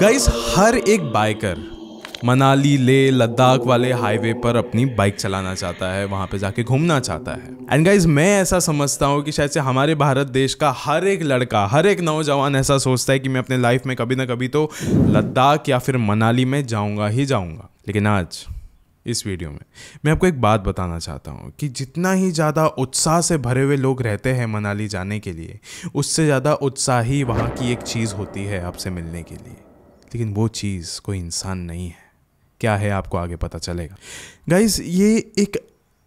guys हर एक biker Manali ले लद्दाख वाले हाईवे पर अपनी बाइक चलाना चाहता है वहाँ पे जाके घूमना चाहता है एंड गाइज मैं ऐसा समझता हूँ कि शायद से हमारे भारत देश का हर एक लड़का हर एक नौजवान ऐसा सोचता है कि मैं अपने लाइफ में कभी ना कभी तो लद्दाख या फिर मनाली में जाऊँगा ही जाऊँगा लेकिन आज इस वीडियो में मैं आपको एक बात बताना चाहता हूँ कि जितना ही ज़्यादा उत्साह से भरे हुए लोग रहते हैं मनाली जाने के लिए उससे ज़्यादा ही वहाँ की एक चीज़ होती है आपसे मिलने के लिए लेकिन वो चीज़ कोई इंसान नहीं है क्या है आपको आगे पता चलेगा गाइज ये एक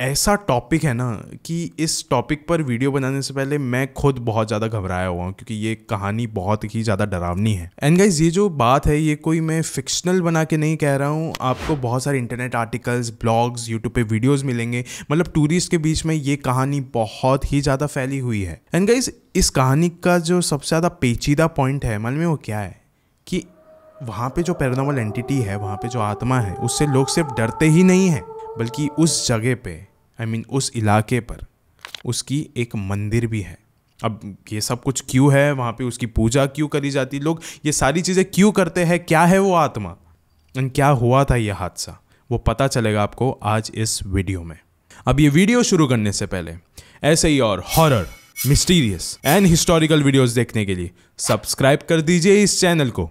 ऐसा टॉपिक है ना कि इस टॉपिक पर वीडियो बनाने से पहले मैं खुद बहुत ज़्यादा घबराया हुआ हूँ क्योंकि ये कहानी बहुत ही ज़्यादा डरावनी है एंड गाइज ये जो बात है ये कोई मैं फिक्शनल बना के नहीं कह रहा हूँ आपको बहुत सारे इंटरनेट आर्टिकल्स ब्लॉग्स यूट्यूब पे वीडियोस मिलेंगे मतलब टूरिस्ट के बीच में ये कहानी बहुत ही ज़्यादा फैली हुई है एंड गाइज इस कहानी का जो सबसे ज़्यादा पेचीदा पॉइंट है मालूम वो क्या है कि वहाँ पे जो पैरानॉर्मल एंटिटी है वहाँ पे जो आत्मा है उससे लोग सिर्फ डरते ही नहीं हैं बल्कि उस जगह पे आई I मीन mean, उस इलाके पर उसकी एक मंदिर भी है अब ये सब कुछ क्यों है वहाँ पे उसकी पूजा क्यों करी जाती लोग ये सारी चीज़ें क्यों करते हैं क्या है वो आत्मा एंड क्या हुआ था ये हादसा वो पता चलेगा आपको आज इस वीडियो में अब ये वीडियो शुरू करने से पहले ऐसे ही और horror mysterious and historical videos देखने के लिए सब्सक्राइब कर दीजिए इस चैनल को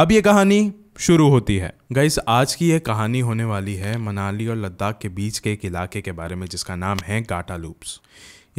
अब ये कहानी शुरू होती है गाइस आज की ये कहानी होने वाली है मनाली और लद्दाख के बीच के एक इलाके के बारे में जिसका नाम है गाटा लूप्स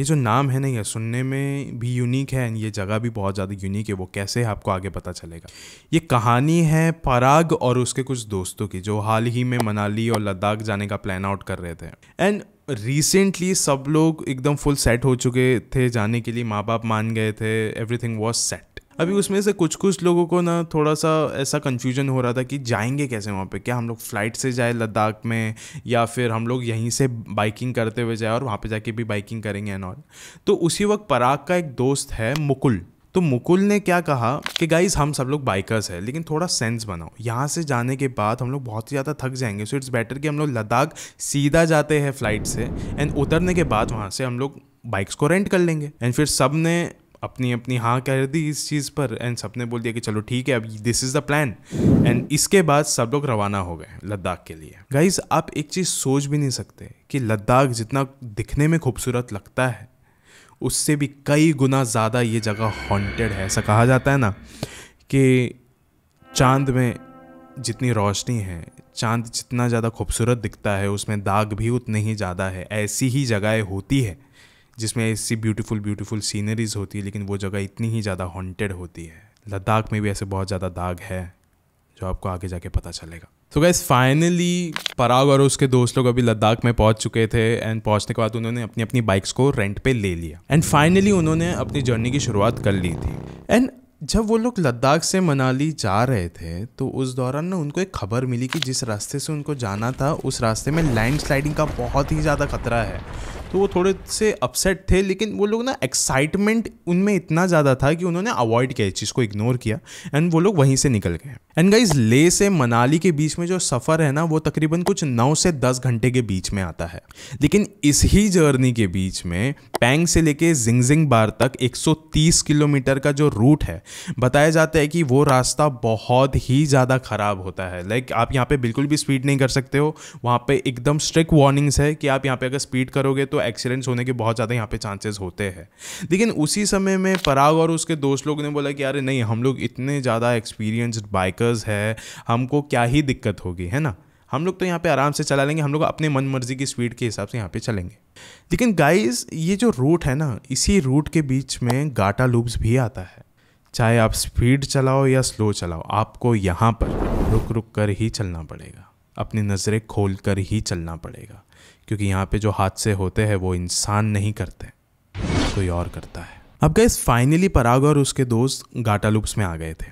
ये जो नाम है ना ये सुनने में भी यूनिक है ये जगह भी बहुत ज़्यादा यूनिक है वो कैसे है आपको आगे पता चलेगा ये कहानी है पराग और उसके कुछ दोस्तों की जो हाल ही में मनाली और लद्दाख जाने का प्लान आउट कर रहे थे एंड रिसेंटली सब लोग एकदम फुल सेट हो चुके थे जाने के लिए माँ बाप मान गए थे एवरीथिंग वॉज सेट अभी उसमें से कुछ कुछ लोगों को ना थोड़ा सा ऐसा कन्फ्यूजन हो रहा था कि जाएंगे कैसे वहाँ पे क्या हम लोग फ़्लाइट से जाए लद्दाख में या फिर हम लोग यहीं से बाइकिंग करते हुए जाए और वहाँ पे जाके भी बाइकिंग करेंगे एंड ऑल तो उसी वक्त पराग का एक दोस्त है मुकुल तो मुकुल ने क्या कहा कि गाइज हम सब लोग बाइकर्स हैं लेकिन थोड़ा सेंस बनाओ यहाँ से जाने के बाद हम लोग बहुत ही ज़्यादा थक जाएंगे सो इट्स बेटर कि हम लोग लद्दाख सीधा जाते हैं फ्लाइट से एंड उतरने के बाद वहाँ से हम लोग बाइक्स को रेंट कर लेंगे एंड फिर सब ने अपनी अपनी हाँ कह दी इस चीज़ पर एंड सबने बोल दिया कि चलो ठीक है अब this is the plan and इसके बाद सब लोग रवाना हो गए लद्दाख के लिए गाइज आप एक चीज़ सोच भी नहीं सकते कि लद्दाख जितना दिखने में खूबसूरत लगता है उससे भी कई गुना ज़्यादा ये जगह हॉन्टेड है ऐसा कहा जाता है ना कि चांद में जितनी रोशनी है चांद जितना ज़्यादा खूबसूरत दिखता है उसमें दाग भी उतने ही ज़्यादा है ऐसी ही जगहें होती है जिसमें ऐसी ब्यूटीफुल ब्यूटीफुल सीनरीज होती है लेकिन वो जगह इतनी ही ज़्यादा हॉन्टेड होती है लद्दाख में भी ऐसे बहुत ज़्यादा दाग है जो आपको आगे जाके पता चलेगा तो गैस फाइनली पराग और उसके दोस्त लोग अभी लद्दाख में पहुंच चुके थे एंड पहुंचने के बाद उन्होंने अपनी अपनी बाइक्स को रेंट पे ले लिया एंड फाइनली उन्होंने अपनी जर्नी की शुरुआत कर ली थी एंड जब वो लोग लद्दाख से मनाली जा रहे थे तो उस दौरान ना उनको एक खबर मिली कि जिस रास्ते से उनको जाना था उस रास्ते में लैंड का बहुत ही ज़्यादा खतरा है तो वो थोड़े से अपसेट थे लेकिन वो लोग ना एक्साइटमेंट उनमें इतना ज़्यादा था कि उन्होंने अवॉइड किया इस चीज़ को इग्नोर किया एंड वो लोग वहीं से निकल गए एंड गाइज ले से मनाली के बीच में जो सफ़र है ना वो तकरीबन कुछ नौ से दस घंटे के बीच में आता है लेकिन इस ही जर्नी के बीच में पैंग से लेके जिंगजिंग बार तक 130 किलोमीटर का जो रूट है बताया जाता है कि वो रास्ता बहुत ही ज़्यादा ख़राब होता है लाइक आप यहाँ पे बिल्कुल भी स्पीड नहीं कर सकते हो वहाँ पे एकदम स्ट्रिक्ट वार्निंग्स है कि आप यहाँ पे अगर स्पीड करोगे तो एक्सीडेंट्स होने के बहुत ज़्यादा यहाँ पे चांसेस होते हैं लेकिन उसी समय में पराग और उसके दोस्त लोग ने बोला कि अरे नहीं हम लोग इतने ज़्यादा एक्सपीरियंस्ड बाइकर्स है हमको क्या ही दिक्कत होगी है ना हम लोग तो यहाँ पे आराम से चला लेंगे हम लोग अपने मन मर्जी की स्पीड के हिसाब से यहाँ पे चलेंगे लेकिन गाइस ये जो रूट है ना इसी रूट के बीच में गाटा लूप्स भी आता है चाहे आप स्पीड चलाओ या स्लो चलाओ आपको यहाँ पर रुक रुक कर ही चलना पड़ेगा अपनी नज़रें खोल कर ही चलना पड़ेगा क्योंकि यहाँ पे जो हादसे होते हैं वो इंसान नहीं करते कोई और करता है अब गैस फाइनली पराग और उसके दोस्त गाटा लूप्स में आ गए थे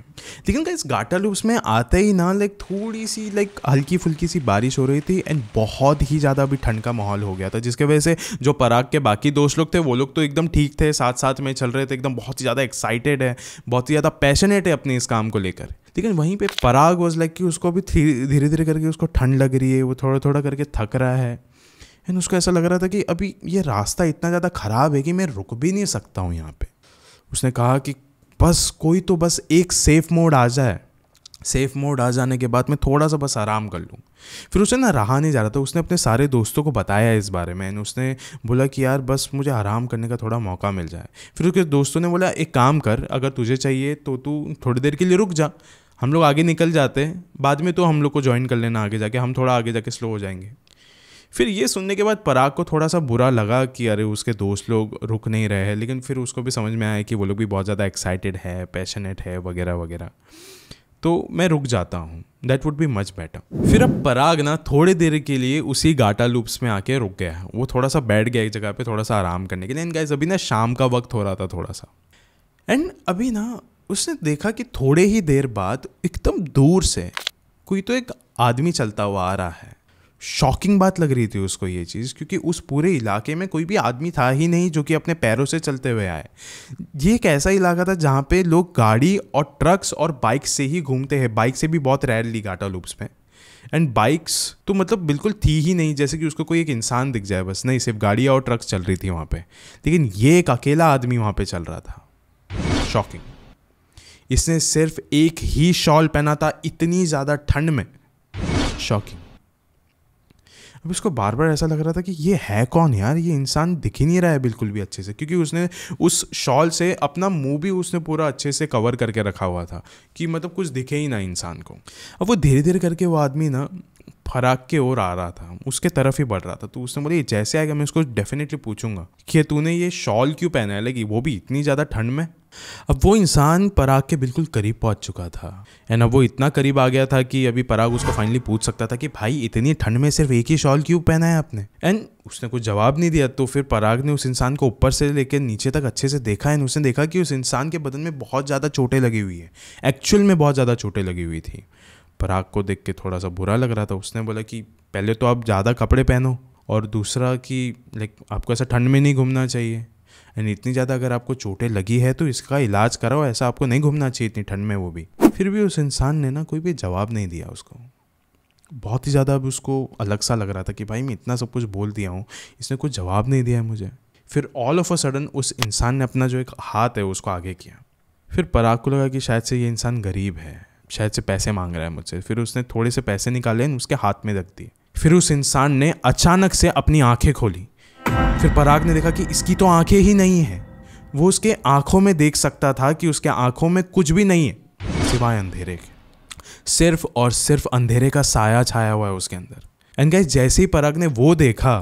लेकिन गैस गाटा लूप्स में आते ही ना लाइक थोड़ी सी लाइक हल्की फुल्की सी बारिश हो रही थी एंड बहुत ही ज़्यादा अभी ठंड का माहौल हो गया था जिसके वजह से जो पराग के बाकी दोस्त लोग थे वो लोग तो एकदम ठीक थे साथ साथ में चल रहे थे एकदम बहुत ही ज़्यादा एक्साइटेड है बहुत ही ज़्यादा पैशनेट है अपने इस काम को लेकर लेकिन वहीं पे पराग वॉज लाइक कि उसको भी धीरे धीरे करके उसको ठंड लग रही है वो थोड़ा थोड़ा करके थक रहा है एंड उसको ऐसा लग रहा था कि अभी ये रास्ता इतना ज़्यादा ख़राब है कि मैं रुक भी नहीं सकता हूँ यहाँ पे उसने कहा कि बस कोई तो बस एक सेफ़ मोड आ जाए सेफ़ मोड आ जाने के बाद मैं थोड़ा सा बस आराम कर लूँ फिर उसे ना रहा नहीं जा रहा था उसने अपने सारे दोस्तों को बताया इस बारे में उसने बोला कि यार बस मुझे आराम करने का थोड़ा मौका मिल जाए फिर उसके दोस्तों ने बोला एक काम कर अगर तुझे चाहिए तो तू थोड़ी देर के लिए रुक जा हम लोग आगे निकल जाते हैं बाद में तो हम लोग को ज्वाइन कर लेना आगे जाके हम थोड़ा आगे जाके स्लो हो जाएंगे फिर ये सुनने के बाद पराग को थोड़ा सा बुरा लगा कि अरे उसके दोस्त लोग रुक नहीं रहे हैं लेकिन फिर उसको भी समझ में आया कि वो लोग भी बहुत ज़्यादा एक्साइटेड है पैशनेट है वगैरह वगैरह तो मैं रुक जाता हूँ that would be much better फिर अब पराग ना थोड़ी देर के लिए उसी गाटा लूप्स में आके रुक गया है वो थोड़ा सा बैठ गया एक जगह पे थोड़ा सा आराम करने के लिए एंड गाइज अभी ना शाम का वक्त हो रहा था थोड़ा सा एंड अभी ना उसने देखा कि थोड़े ही देर बाद एकदम दूर से कोई तो एक आदमी चलता हुआ आ रहा है शॉकिंग बात लग रही थी उसको ये चीज़ क्योंकि उस पूरे इलाके में कोई भी आदमी था ही नहीं जो कि अपने पैरों से चलते हुए आए ये एक ऐसा इलाका था जहाँ पे लोग गाड़ी और ट्रक्स और बाइक से ही घूमते हैं बाइक से भी बहुत रैरली घाटा लूप्स में एंड बाइक्स तो मतलब बिल्कुल थी ही नहीं जैसे कि उसको कोई एक इंसान दिख जाए बस नहीं सिर्फ गाड़ियाँ और ट्रक्स चल रही थी वहाँ पर लेकिन ये एक अकेला आदमी वहाँ पर चल रहा था शॉकिंग इसने सिर्फ एक ही शॉल पहना था इतनी ज़्यादा ठंड में शॉकिंग अब उसको बार बार ऐसा लग रहा था कि ये है कौन यार ये इंसान दिख ही नहीं रहा है बिल्कुल भी अच्छे से क्योंकि उसने उस शॉल से अपना मुंह भी उसने पूरा अच्छे से कवर करके रखा हुआ था कि मतलब कुछ दिखे ही ना इंसान को अब वो धीरे धीरे करके वो आदमी ना फराक के ओर आ रहा था उसके तरफ ही बढ़ रहा था तो उसने बोला ये जैसे आएगा मैं उसको डेफिनेटली पूछूंगा कि तूने ये शॉल क्यों पहना है लगी वो भी इतनी ज़्यादा ठंड में अब वो इंसान पराग के बिल्कुल करीब पहुंच चुका था एंड अब वो इतना करीब आ गया था कि अभी पराग उसको फाइनली पूछ सकता था कि भाई इतनी ठंड में सिर्फ एक ही शॉल क्यों पहना है आपने एंड उसने कुछ जवाब नहीं दिया तो फिर पराग ने उस इंसान को ऊपर से लेकर नीचे तक अच्छे से देखा एंड उसने देखा कि उस इंसान के बदन में बहुत ज़्यादा चोटें लगी हुई है एक्चुअल में बहुत ज़्यादा चोटें लगी हुई थी पराग को देख के थोड़ा सा बुरा लग रहा था उसने बोला कि पहले तो आप ज़्यादा कपड़े पहनो और दूसरा कि लाइक आपको ऐसा ठंड में नहीं घूमना चाहिए एंड इतनी ज़्यादा अगर आपको चोटें लगी है तो इसका इलाज कराओ ऐसा आपको नहीं घूमना चाहिए इतनी ठंड में वो भी फिर भी उस इंसान ने ना कोई भी जवाब नहीं दिया उसको बहुत ही ज़्यादा अब उसको अलग सा लग रहा था कि भाई मैं इतना सब कुछ बोल दिया हूँ इसने कुछ जवाब नहीं दिया है मुझे फिर ऑल ऑफ अ सडन उस इंसान ने अपना जो एक हाथ है उसको आगे किया फिर पराग को लगा कि शायद से ये इंसान गरीब है शायद से पैसे मांग रहा है मुझसे फिर उसने थोड़े से पैसे निकाले उसके हाथ में रख दिए फिर उस इंसान ने अचानक से अपनी आंखें खोली फिर पराग ने देखा कि इसकी तो आंखें ही नहीं है वो उसके आंखों में देख सकता था कि उसके आंखों में कुछ भी नहीं है सिवाय अंधेरे के सिर्फ और सिर्फ अंधेरे का साया छाया हुआ है उसके अंदर एंड गाइस जैसे ही पराग ने वो देखा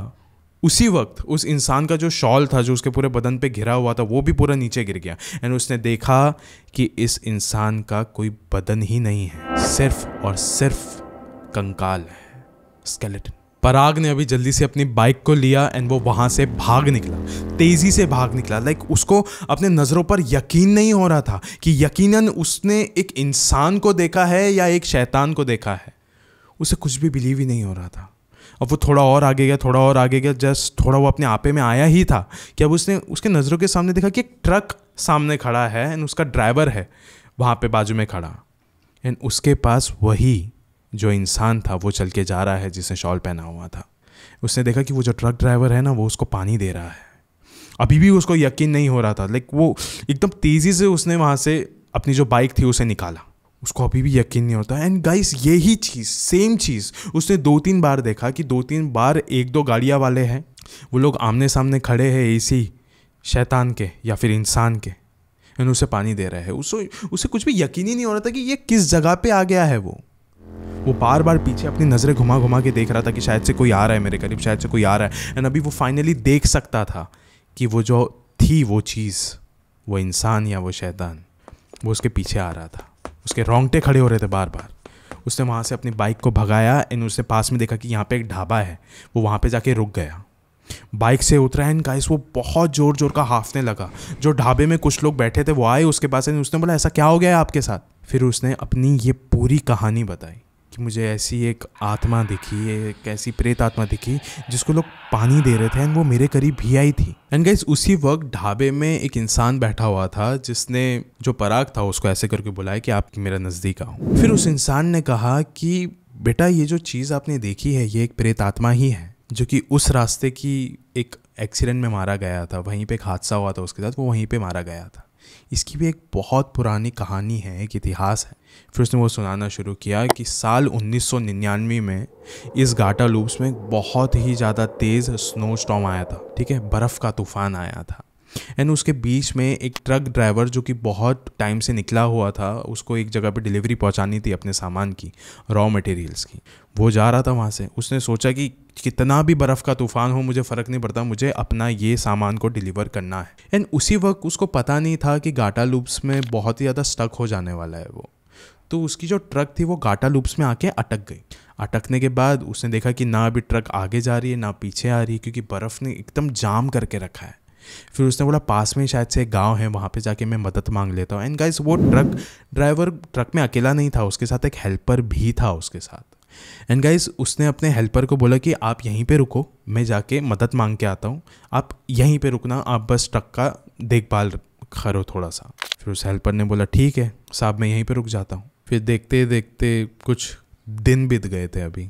उसी वक्त उस इंसान का जो शॉल था जो उसके पूरे बदन पे घिरा हुआ था वो भी पूरा नीचे गिर गया एंड उसने देखा कि इस इंसान का कोई बदन ही नहीं है सिर्फ और सिर्फ कंकाल है स्केलेटन पराग ने अभी जल्दी से अपनी बाइक को लिया एंड वो वहाँ से भाग निकला तेज़ी से भाग निकला लाइक उसको अपने नज़रों पर यकीन नहीं हो रहा था कि यकीनन उसने एक इंसान को देखा है या एक शैतान को देखा है उसे कुछ भी बिलीव ही नहीं हो रहा था अब वो थोड़ा और आगे गया थोड़ा और आगे गया जस्ट थोड़ा वो अपने आपे में आया ही था कि अब उसने उसके नज़रों के सामने देखा कि एक ट्रक सामने खड़ा है एंड उसका ड्राइवर है वहाँ पे बाजू में खड़ा एंड उसके पास वही जो इंसान था वो चल के जा रहा है जिसने शॉल पहना हुआ था उसने देखा कि वो जो ट्रक ड्राइवर है ना वो उसको पानी दे रहा है अभी भी उसको यकीन नहीं हो रहा था लाइक वो एकदम तेज़ी से उसने वहाँ से अपनी जो बाइक थी उसे निकाला उसको अभी भी यकीन नहीं होता एंड गाइस यही चीज़ सेम चीज़ उसने दो तीन बार देखा कि दो तीन बार एक दो गाड़ियाँ वाले हैं वो लोग आमने सामने खड़े हैं इसी शैतान के या फिर इंसान के एंड उसे पानी दे रहे हैं उसे उसे कुछ भी यकीन ही नहीं हो रहा था कि ये किस जगह पे आ गया है वो वो बार बार पीछे अपनी नज़रें घुमा घुमा के देख रहा था कि शायद से कोई आ रहा है मेरे करीब शायद से कोई आ रहा है एंड अभी वो फाइनली देख सकता था कि वो जो थी वो चीज़ वो इंसान या वो शैतान वो उसके पीछे आ रहा था उसके रोंगटे खड़े हो रहे थे बार बार उसने वहाँ से अपनी बाइक को भगाया एंड उसने पास में देखा कि यहाँ पे एक ढाबा है वो वहाँ पे जाके रुक गया बाइक से उतरा एंड गाइस वो बहुत ज़ोर ज़ोर का हाफने लगा जो ढाबे में कुछ लोग बैठे थे वो आए उसके पास एंड उसने बोला ऐसा क्या हो गया आपके साथ फिर उसने अपनी ये पूरी कहानी बताई कि मुझे ऐसी एक आत्मा दिखी एक ऐसी प्रेत आत्मा दिखी जिसको लोग पानी दे रहे थे एंड वो मेरे करीब भी आई थी एंड गैस उसी वक्त ढाबे में एक इंसान बैठा हुआ था जिसने जो पराग था उसको ऐसे करके बुलाया कि आप मेरा नज़दीक आओ फिर उस इंसान ने कहा कि बेटा ये जो चीज़ आपने देखी है ये एक प्रेत आत्मा ही है जो कि उस रास्ते की एक एक्सीडेंट में मारा गया था वहीं पे एक हादसा हुआ था उसके साथ वो वहीं पे मारा गया था इसकी भी एक बहुत पुरानी कहानी है एक इतिहास है फिर उसने वो सुनाना शुरू किया कि साल 1999 में इस घाटा लूप्स में बहुत ही ज़्यादा तेज़ स्नो स्टॉम आया था ठीक है बर्फ़ का तूफ़ान आया था एंड उसके बीच में एक ट्रक ड्राइवर जो कि बहुत टाइम से निकला हुआ था उसको एक जगह पे डिलीवरी पहुंचानी थी अपने सामान की रॉ मटेरियल्स की वो जा रहा था वहाँ से उसने सोचा कि कितना भी बर्फ़ का तूफ़ान हो मुझे फ़र्क नहीं पड़ता मुझे अपना ये सामान को डिलीवर करना है एंड उसी वक्त उसको पता नहीं था कि गाटा लूप्स में बहुत ही ज़्यादा स्टक हो जाने वाला है वो तो उसकी जो ट्रक थी वो गाटा लूप्स में आके अटक गई अटकने के बाद उसने देखा कि ना अभी ट्रक आगे जा रही है ना पीछे आ रही है क्योंकि बर्फ़ ने एकदम जाम करके रखा है फिर उसने बोला पास में शायद से एक गाँव है वहाँ पर जाके मैं मदद मांग लेता हूँ एंड गाइज वो ट्रक ड्राइवर ट्रक में अकेला नहीं था उसके साथ एक हेल्पर भी था उसके साथ एंड गाइज उसने अपने हेल्पर को बोला कि आप यहीं पे रुको मैं जाके मदद मांग के आता हूँ आप यहीं पे रुकना आप बस ट्रक का देखभाल करो थोड़ा सा फिर उस हेल्पर ने बोला ठीक है साहब मैं यहीं पर रुक जाता हूँ फिर देखते देखते कुछ दिन बीत गए थे अभी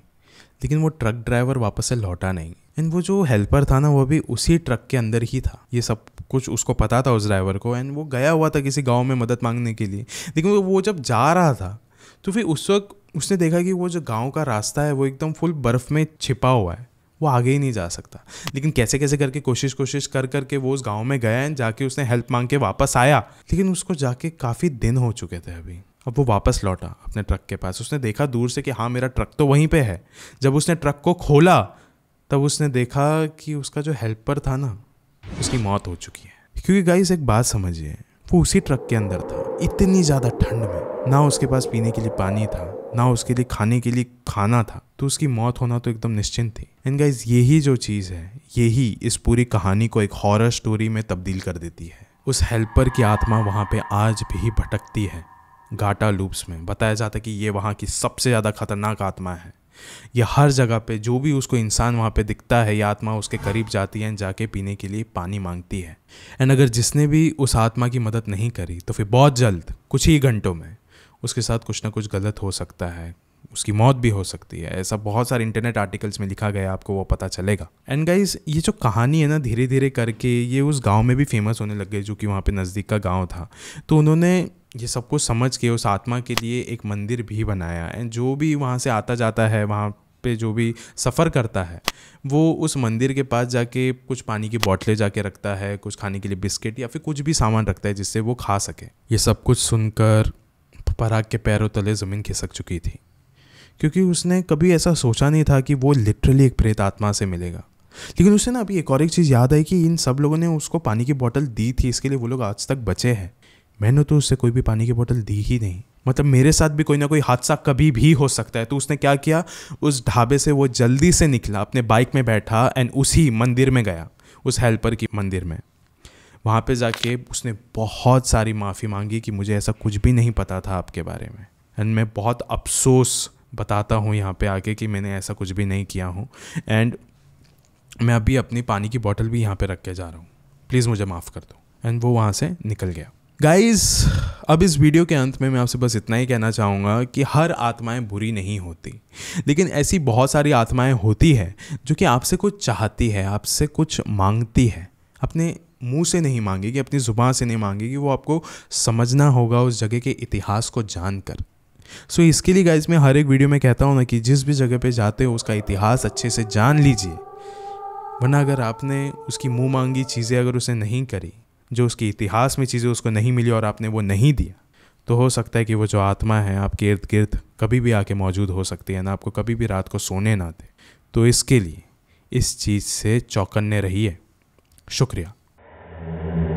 लेकिन वो ट्रक ड्राइवर वापस से लौटा नहीं एंड वो जो हेल्पर था ना वो भी उसी ट्रक के अंदर ही था ये सब कुछ उसको पता था उस ड्राइवर को एंड वो गया हुआ था किसी गांव में मदद मांगने के लिए लेकिन वो जब जा रहा था तो फिर उस वक्त उसने देखा कि वो जो गांव का रास्ता है वो एकदम फुल बर्फ़ में छिपा हुआ है वो आगे ही नहीं जा सकता लेकिन कैसे कैसे करके कोशिश कोशिश कर करके वो उस गांव में गया एंड जाके उसने हेल्प मांग के वापस आया लेकिन उसको जाके काफ़ी दिन हो चुके थे अभी अब वो वापस लौटा अपने ट्रक के पास उसने देखा दूर से कि हाँ मेरा ट्रक तो वहीं पे है जब उसने ट्रक को खोला तब उसने देखा कि उसका जो हेल्पर था ना उसकी मौत हो चुकी है क्योंकि गाइस एक बात समझिए वो उसी ट्रक के अंदर था इतनी ज़्यादा ठंड में ना उसके पास पीने के लिए पानी था ना उसके लिए खाने के लिए खाना था तो उसकी मौत होना तो एकदम निश्चिंत थी एंड गाइज यही जो चीज़ है यही इस पूरी कहानी को एक हॉरर स्टोरी में तब्दील कर देती है उस हेल्पर की आत्मा वहाँ पे आज भी भटकती है घाटा लूप्स में बताया जाता है कि ये वहाँ की सबसे ज़्यादा खतरनाक आत्मा है या हर जगह पे जो भी उसको इंसान वहाँ पे दिखता है या आत्मा उसके करीब जाती है जाके पीने के लिए पानी मांगती है एंड अगर जिसने भी उस आत्मा की मदद नहीं करी तो फिर बहुत जल्द कुछ ही घंटों में उसके साथ कुछ ना कुछ गलत हो सकता है उसकी मौत भी हो सकती है ऐसा बहुत सारे इंटरनेट आर्टिकल्स में लिखा गया आपको वो पता चलेगा एंड गाइज ये जो कहानी है ना धीरे धीरे करके ये उस गांव में भी फेमस होने लग गई जो कि वहाँ पे नज़दीक का गांव था तो उन्होंने ये सब कुछ समझ के उस आत्मा के लिए एक मंदिर भी बनाया एंड जो भी वहाँ से आता जाता है वहाँ पे जो भी सफ़र करता है वो उस मंदिर के पास जाके कुछ पानी की बॉटलें जाके रखता है कुछ खाने के लिए बिस्किट या फिर कुछ भी सामान रखता है जिससे वो खा सके ये सब कुछ सुनकर पराग के पैरों तले ज़मीन खिसक चुकी थी क्योंकि उसने कभी ऐसा सोचा नहीं था कि वो लिटरली एक प्रेत आत्मा से मिलेगा लेकिन उसे ना अभी एक और एक चीज़ याद आई कि इन सब लोगों ने उसको पानी की बोतल दी थी इसके लिए वो लोग आज तक बचे हैं मैंने तो उससे कोई भी पानी की बोतल दी ही नहीं मतलब मेरे साथ भी कोई ना कोई हादसा कभी भी हो सकता है तो उसने क्या किया उस ढाबे से वो जल्दी से निकला अपने बाइक में बैठा एंड उसी मंदिर में गया उस हेल्पर की मंदिर में वहाँ पे जाके उसने बहुत सारी माफ़ी मांगी कि मुझे ऐसा कुछ भी नहीं पता था आपके बारे में एंड मैं बहुत अफसोस बताता हूँ यहाँ पे आके कि मैंने ऐसा कुछ भी नहीं किया हूँ एंड मैं अभी अपनी पानी की बॉटल भी यहाँ पे रख के जा रहा हूँ प्लीज़ मुझे माफ़ कर दो एंड वो वहाँ से निकल गया गाइस अब इस वीडियो के अंत में मैं आपसे बस इतना ही कहना चाहूँगा कि हर आत्माएं बुरी नहीं होती लेकिन ऐसी बहुत सारी आत्माएं होती है जो कि आपसे कुछ चाहती है आपसे कुछ मांगती है अपने मुंह से नहीं मांगेगी अपनी ज़ुबान से नहीं मांगेगी वो आपको समझना होगा उस जगह के इतिहास को जानकर सो इसके लिए गाइज मैं हर एक वीडियो में कहता हूँ ना कि जिस भी जगह पे जाते हो उसका इतिहास अच्छे से जान लीजिए वरना अगर आपने उसकी मुँह मांगी चीज़ें अगर उसे नहीं करी जो उसके इतिहास में चीज़ें उसको नहीं मिली और आपने वो नहीं दिया तो हो सकता है कि वो जो आत्मा है आपके इर्द गिर्द कभी भी आके मौजूद हो सकती है ना आपको कभी भी रात को सोने ना दे तो इसके लिए इस चीज़ से चौकन्ने रहिए शुक्रिया